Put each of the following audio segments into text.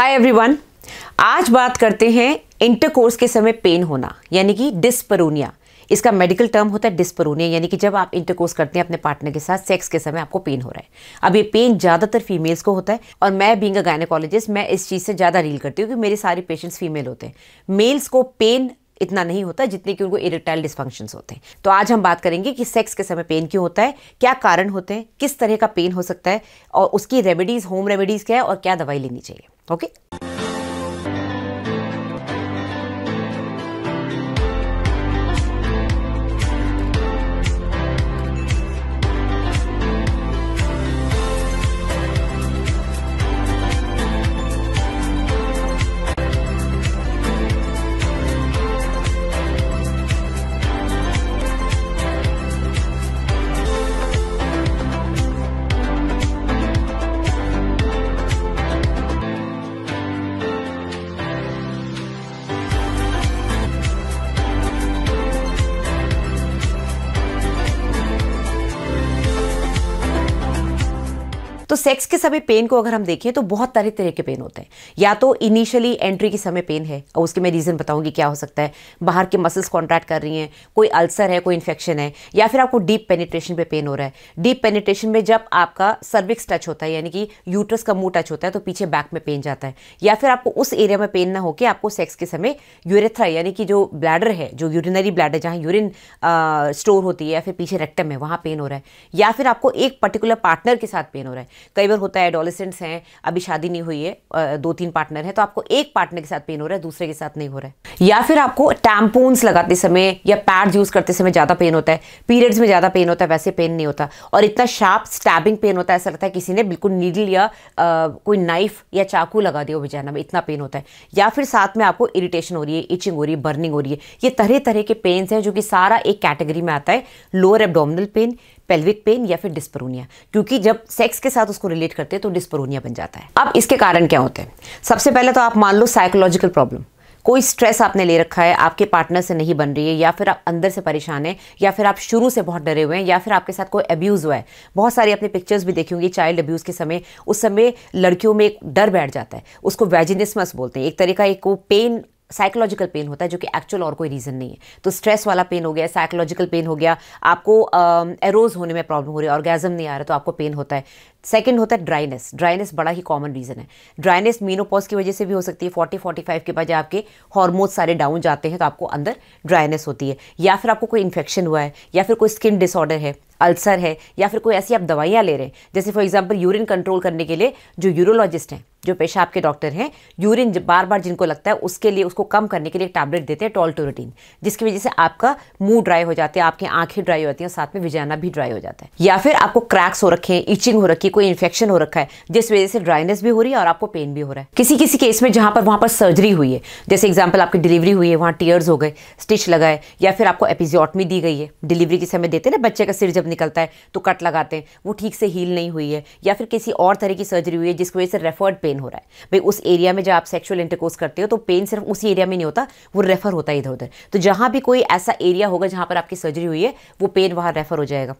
Hi everyone आज बात करते हैं इंटरकोर्स के समय पेन होना यानी कि डिस्परोनिया इसका मेडिकल टर्म होता है डिस्परोनिया यानी कि जब आप इंटरकोर्स करते हैं अपने पार्टनर के साथ सेक्स के समय आपको पेन हो रहा है अब ये पेन ज़्यादातर फीमेल्स को होता है और मैं बींग अ गायनाकोलॉजिस्ट मैं इस चीज़ से ज़्यादा रील करती हूँ क्योंकि मेरे सारे पेशेंट्स फीमेल होते हैं मेल्स को पेन इतना नहीं होता जितने कि उनको इरेक्टाइल डिस्फंक्शन होते हैं तो आज हम बात करेंगे कि सेक्स के समय पेन क्यों होता है क्या कारण होते हैं किस तरह का पेन हो सकता है और उसकी रेमेडीज़ होम रेमेडीज़ क्या है और क्या दवाई लेनी चाहिए Okay. तो सेक्स के समय पेन को अगर हम देखें तो बहुत तरह तरह के पेन होते हैं या तो इनिशियली एंट्री के समय पेन है और उसके मैं रीज़न बताऊंगी क्या हो सकता है बाहर के मसल्स कॉन्ट्रैक्ट कर रही हैं कोई अल्सर है कोई इन्फेक्शन है या फिर आपको डीप पेनिट्रेशन पे पेन हो रहा है डीप पेनिट्रेशन में जब आपका सर्विक्स टच होता है यानी कि यूट्रस का मुंह टच होता है तो पीछे बैक में पेन जाता है या फिर आपको उस एरिया में पेन ना होकर आपको सेक्स के समय यूरेथ्रा यानी कि जो ब्लैडर है जो यूरिनरी ब्लैडर जहाँ यूरिन स्टोर होती है या फिर पीछे रेक्टम है वहाँ पेन हो रहा है या फिर आपको एक पर्टिकुलर पार्टनर के साथ पेन हो रहा है कई बार होता है एडोलिसेंट्स हैं अभी शादी नहीं हुई है दो तीन पार्टनर हैं तो आपको एक पार्टनर के साथ पेन हो रहा है दूसरे के साथ नहीं हो रहा है या फिर आपको टैम्पोन्स लगाते समय या पैड्स यूज़ करते समय ज़्यादा पेन होता है पीरियड्स में ज़्यादा पेन होता है वैसे पेन नहीं होता और इतना शार्प स्टैबिंग पेन होता है ऐसा लगता है किसी ने बिल्कुल नीडल या कोई नाइफ या चाकू लगा दिया बेचाना में इतना पेन होता है या फिर साथ में आपको इरिटेशन हो रही है इचिंग हो रही है बर्निंग हो रही है ये तरह तरह के पेन्स हैं जो कि सारा एक कैटेगरी में आता है lower abdominal pain pelvic pain या फिर डिस्परोनिया क्योंकि जब सेक्स के साथ उसको रिलेट करते हैं तो डिस्परोनिया बन जाता है अब इसके कारण क्या होते हैं सबसे पहले तो आप मान लो साइकोलॉजिकल प्रॉब्लम कोई स्ट्रेस आपने ले रखा है आपके पार्टनर से नहीं बन रही है या फिर आप अंदर से परेशान हैं या फिर आप शुरू से बहुत डरे हुए हैं या फिर आपके साथ कोई अब्यूज़ हुआ है बहुत सारी अपने पिक्चर्स भी देखी होंगी चाइल्ड अब्यूज़ के समय उस समय लड़कियों में एक डर बैठ जाता है उसको वेजिनिसमस बोलते हैं एक तरीका एक वो पेन साइकोलॉजिकल पेन होता है जो कि एक्चुअल और कोई रीज़न नहीं है तो स्ट्रेस वाला पेन हो गया साइकोलॉजिकल पेन हो गया आपको एरोज um, होने में प्रॉब्लम हो रही है ऑर्गेजम नहीं आ रहा तो आपको पेन होता है सेकेंड होता है ड्राइनेस ड्राइनेस बड़ा ही कॉमन रीज़न है ड्राइनेस मीनोपॉज की वजह से भी हो सकती है फोर्टी फोर्टी फाइव के बाद जब आपके हॉर्मोन्स सारे डाउन जाते हैं तो आपको अंदर ड्राइनेस होती है या फिर आपको कोई इन्फेक्शन हुआ है या फिर कोई स्किन डिसऑर्डर है अल्सर है या फिर कोई ऐसी आप दवाइयाँ ले रहे हैं जैसे फॉर एग्जाम्पल यूरिन कंट्रोल करने के लिए जो यूरोलॉजिस्ट हैं जो पेशा आपके डॉक्टर हैं यूरिन बार बार जिनको लगता है उसके लिए उसको कम करने के लिए एक टैबलेट देते हैं टॉल्टोरेटीन जिसकी वजह से आपका मुंह ड्राई हो जाता है आपकी आंखें ड्राई हो जाती हैं साथ में विजाना भी ड्राई हो जाता है या फिर आपको क्रैक्स हो रखे हैं ईचिंग हो रखी कोई इन्फेक्शन हो रखा है जिस वजह से ड्राइनेस भी हो रही है और आपको पेन भी हो रहा है किसी किसी केस में जहाँ पर वहाँ पर सर्जरी हुई है जैसे एग्जाम्पल आपकी डिलीवरी हुई है वहाँ टीयर्स हो गए स्टिच लगाए या फिर आपको एपिजियोटमी दी गई है डिलीवरी के समय देते हैं ना बच्चे का सिर जब निकलता है तो कट लगाते हैं वो ठीक से हील नहीं हुई है या फिर किसी और तरह की सर्जरी हुई है जिसकी वजह से रेफर्ड पेन हो रहा है भाई उस एरिया में जब आप सेक्शुअल इंटरकोर्स करते हो तो पेन सिर्फ उसी एरिया में नहीं होता वो रेफर होता है इधर उधर तो जहाँ भी कोई ऐसा एरिया होगा जहाँ पर आपकी सर्जरी हुई है वो पेन वहाँ रेफर हो जाएगा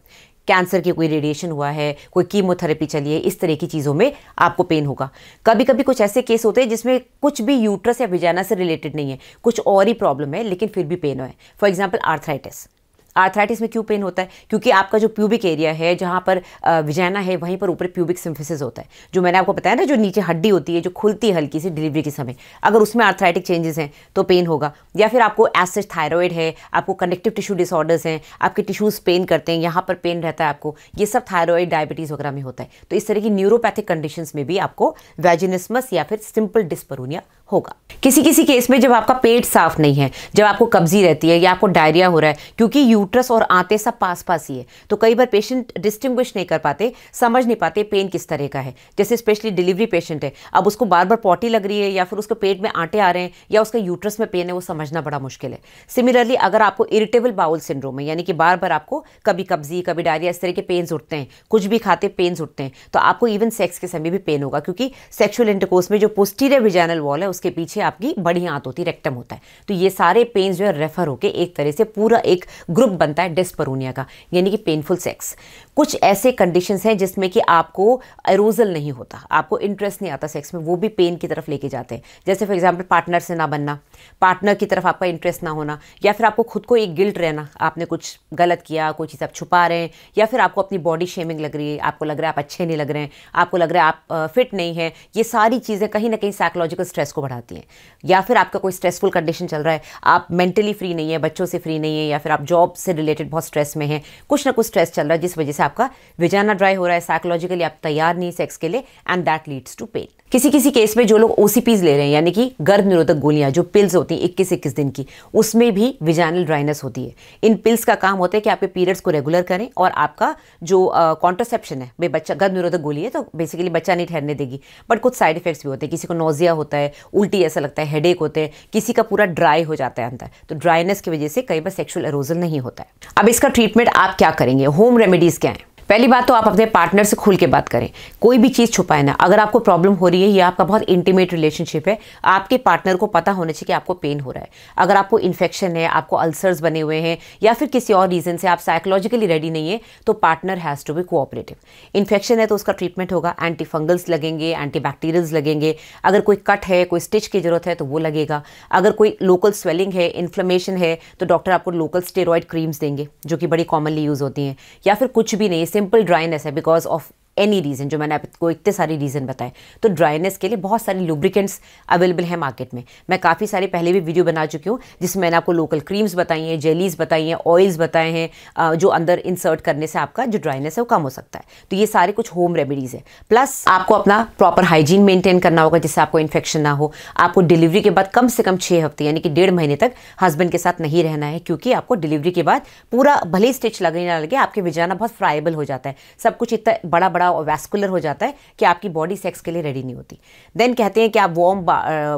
कैंसर की कोई रेडिएशन हुआ है कोई कीमोथेरेपी चली है इस तरह की चीज़ों में आपको पेन होगा कभी कभी कुछ ऐसे केस होते हैं जिसमें कुछ भी यूट्रस या विजाना से रिलेटेड नहीं है कुछ और ही प्रॉब्लम है लेकिन फिर भी पेन है फॉर एग्जाम्पल आर्थराइटिस आर्थराइटिस में क्यों पेन होता है क्योंकि आपका जो प्यूबिक एरिया है जहाँ पर विजैना है वहीं पर ऊपर प्यूबिक सिम्फिसिस होता है जो मैंने आपको बताया ना जो नीचे हड्डी होती है जो खुलती है हल्की सी डिलीवरी के समय अगर उसमें आर्थराइटिक चेंजेस हैं तो पेन होगा या फिर आपको एसिड थायरॉयड है आपको कनेक्टिव टिश्यू डिसऑर्डर्स हैं आपके टिश्यूज़ पेन करते हैं यहाँ पर पेन रहता है आपको ये सब थायरॉयड डायबिटीज़ वगैरह में होता है तो इस तरह की न्यूरोपैथिक कंडीशंस में भी आपको वेजिनिसमस या फिर सिंपल डिस्परूनिया होगा किसी किसी केस में जब आपका पेट साफ नहीं है जब आपको कब्जी रहती है या आपको डायरिया हो रहा है क्योंकि यूट्रस और आते सब पास पास ही है तो कई बार पेशेंट डिस्टिंग्विश नहीं कर पाते समझ नहीं पाते पेन किस तरह का है जैसे स्पेशली डिलीवरी पेशेंट है अब उसको बार बार पॉटी लग रही है या फिर उसके पेट में आटे आ रहे हैं या उसका यूट्रस में पेन है वो समझना बड़ा मुश्किल है सिमिलरली अगर आपको इरिटेबल बाउल सिंड्रोम है यानी कि बार बार आपको कभी कब्जी कभी डायरिया इस तरह के पेन्स उठते हैं कुछ भी खाते पेन्स उठते हैं तो आपको इवन सेक्स के समय भी पेन होगा क्योंकि सेक्शुअल इंटरकोर्स में जो पोस्टीरियर विजैनल वॉल है उस उसके पीछे आपकी बड़ी आंत होती है रेक्टम होता है तो ये सारे पेन जो है रेफर होकर एक तरह से पूरा एक ग्रुप बनता है डिस्परूनिया का यानी कि पेनफुल सेक्स कुछ ऐसे कंडीशन हैं जिसमें कि आपको एरोजल नहीं होता आपको इंटरेस्ट नहीं आता सेक्स में वो भी पेन की तरफ लेके जाते हैं जैसे फॉर एग्जाम्पल पार्टनर से ना बनना पार्टनर की तरफ आपका इंटरेस्ट ना होना या फिर आपको खुद को एक गिल्ट रहना आपने कुछ गलत किया कोई चीज़ आप छुपा रहे हैं या फिर आपको अपनी बॉडी शेमिंग लग रही है आपको लग रहा है आप अच्छे नहीं लग रहे हैं आपको लग रहा है आप फिट नहीं है ये सारी चीज़ें कहीं ना कहीं साइकोलॉजिकल स्ट्रेस को बढ़ा बढ़ाती हैं या फिर आपका कोई स्ट्रेसफुल कंडीशन चल रहा है आप मेंटली फ्री नहीं है बच्चों से फ्री नहीं है या फिर आप जॉब से रिलेटेड बहुत स्ट्रेस में हैं कुछ ना कुछ स्ट्रेस चल रहा है जिस वजह से आपका विजाना ड्राई हो रहा है साइकोलॉजिकली आप तैयार नहीं सेक्स के लिए and that leads to pain किसी किसी केस में जो लोग ओसीपीज ले रहे हैं यानी कि गर्भ निरोधक गोलियां जो पिल्स होती हैं इक्कीस इक्कीस दिन की उसमें भी विजानल ड्राइनेस होती है इन पिल्स का काम होता है कि आपके पीरियड्स को रेगुलर करें और आपका जो कॉन्ट्रसेप्शन uh, है भाई बच्चा गर्भ निरोधक गोली है तो बेसिकली बच्चा नहीं ठहरने देगी बट कुछ साइड इफेक्ट्स भी होते हैं किसी को नोजिया होता है उल्टी ऐसा लगता है हेडेक होते हैं किसी का पूरा ड्राई हो जाता है अंदर तो ड्राइनेस की वजह से कई बार सेक्शुअल एरोजन नहीं होता है अब इसका ट्रीटमेंट आप क्या करेंगे होम रेमेडीज़ क्या है पहली बात तो आप अपने पार्टनर से खुल के बात करें कोई भी चीज़ छुपाए ना अगर आपको प्रॉब्लम हो रही है या आपका बहुत इंटीमेट रिलेशनशिप है आपके पार्टनर को पता होना चाहिए कि आपको पेन हो रहा है अगर आपको इन्फेक्शन है आपको अल्सर्स बने हुए हैं या फिर किसी और रीज़न से आप साइकोलॉजिकली रेडी नहीं है तो partner has to be cooperative infection है तो उसका ट्रीटमेंट होगा एंटी फंगल्स लगेंगे एंटी बैक्टीरियल्स लगेंगे अगर कोई कट है कोई स्टिच की ज़रूरत है तो वो लगेगा अगर कोई लोकल स्वेलिंग है इन्फ्लेमेशन है तो डॉक्टर आपको लोकल स्टेरॉयड क्रीम्स देंगे जो कि बड़ी कॉमनली यूज़ होती हैं या फिर कुछ भी नहीं simple dryness eh, because of any reason जो मैंने आपको इतने सारे रीज़न बताए तो ड्राइनेस के लिए बहुत सारे लुब्रिकेंट्स अवेलेबल हैं मार्केट में मैं काफ़ी सारे पहले भी वीडियो बना चुकी हूँ जिसमें मैंने आपको लोकल क्रीम्स बताई हैं जेलीज बताई हैं ऑयल्स बताए हैं जो अंदर इंसर्ट करने से आपका जो ड्राइनेस है वो कम हो सकता है तो ये सारे कुछ होम रेमेडीज़ है प्लस आपको अपना प्रॉपर हाइजीन मेंटेन करना होगा जिससे आपको इन्फेक्शन ना हो आपको डिलीवरी के बाद कम से कम छः हफ्ते यानी कि डेढ़ महीने तक हस्बैंड के साथ नहीं रहना है क्योंकि आपको डिलीवरी के बाद पूरा भले स्टिच लगने ना लगे आपके बिजाना बहुत फ्राइबल हो जाता है सब कुछ इतना बड़ा बड़ा बड़ा वैस्कुलर हो जाता है कि आपकी बॉडी सेक्स के लिए रेडी नहीं होती देन कहते हैं कि आप वार्म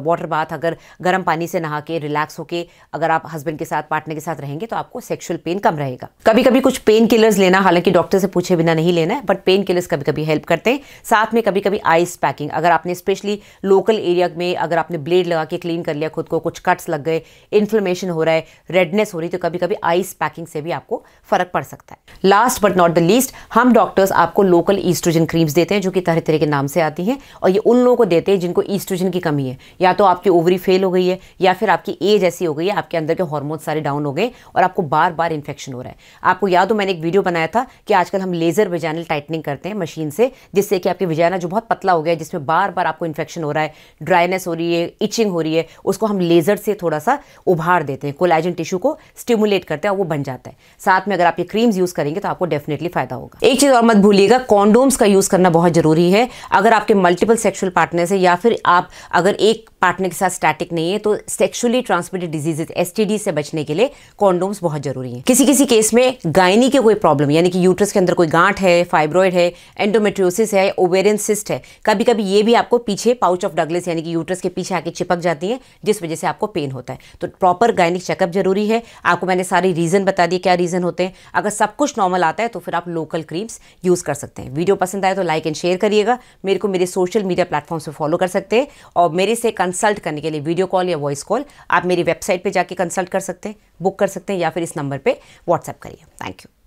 वाटर बाथ अगर गर्म पानी से नहा के रिलैक्स होकर अगर आप हस्बैंड के साथ पार्टनर के साथ रहेंगे तो आपको सेक्शुअल पेन कम रहेगा कभी कभी कुछ पेन किलर्स लेना हालांकि डॉक्टर से पूछे बिना नहीं लेना है बट पेन किलर्स कभी कभी हेल्प करते हैं साथ में कभी कभी आइस पैकिंग अगर आपने स्पेशली लोकल एरिया में अगर आपने ब्लेड लगा के क्लीन कर लिया खुद को कुछ कट्स लग गए इन्फ्लेमेशन हो रहा है रेडनेस हो रही तो कभी कभी आइस पैकिंग से भी आपको फर्क पड़ सकता है last but not the least हम डॉक्टर्स आपको लोकल ईस्ट्रोजन क्रीम्स देते हैं जो कि तरह तरह के नाम से आती हैं और ये उन लोगों को देते हैं जिनको ईस्ट्रोजन की कमी है या तो आपकी ओवरी फेल हो गई है या फिर आपकी एज ऐसी हो गई है आपके अंदर के हॉर्मोन सारे डाउन हो गए और आपको बार बार इन्फेक्शन हो रहा है आपको याद हो मैंने एक वीडियो बनाया था कि आजकल हम लेज़र विजानल टाइटनिंग करते हैं मशीन से जिससे कि आपकी विजाना जो बहुत पतला हो गया है जिसमें बार बार आपको इन्फेक्शन हो रहा है ड्राइनेस हो रही है इचिंग हो रही है उसको हम लेज़र से थोड़ा सा उभार देते हैं कोलाइजन टिश्यू को स्टिमुलेट करते हैं और वो बन जाता है साथ में अगर आप ये क्रीम्स यूज़ करेंगे तो आपको डेफिनेटली फायदा होगा एक चीज़ और मत भूलिएगा कॉन्डो कंडोम्स का यूज़ करना बहुत ज़रूरी है अगर आपके मल्टीपल सेक्शुअल पार्टनर है या फिर आप अगर एक पार्टनर के साथ स्टैटिक नहीं है तो सेक्शुअली ट्रांसमिटेड डिजीजेज एस से बचने के लिए कॉन्डोम्स बहुत ज़रूरी है किसी किसी केस में गायनी के कोई प्रॉब्लम यानी कि यूट्रस के अंदर कोई गांठ है फाइब्रॉइड है एंडोमेट्रियोसिस है ओवेरियन सिस्ट है कभी कभी ये भी आपको पीछे पाउच ऑफ डगलेस यानी कि यूट्रस के पीछे आके चिपक जाती है जिस वजह से आपको पेन होता है तो प्रॉपर गायनिक चेकअप जरूरी है आपको मैंने सारी रीज़न बता दिए क्या रीज़न होते हैं अगर सब कुछ नॉर्मल आता है तो फिर आप लोकल क्रीम्स यूज़ कर सकते हैं वीडियो वीडियो पसंद आए तो लाइक एंड शेयर करिएगा मेरे को मेरे सोशल मीडिया प्लेटफॉर्म्स पर फॉलो कर सकते हैं और मेरे से कंसल्ट करने के लिए वीडियो कॉल या वॉइस कॉल आप मेरी वेबसाइट पर जाके कंसल्ट कर सकते हैं बुक कर सकते हैं या फिर इस नंबर पर व्हाट्सएप करिए थैंक यू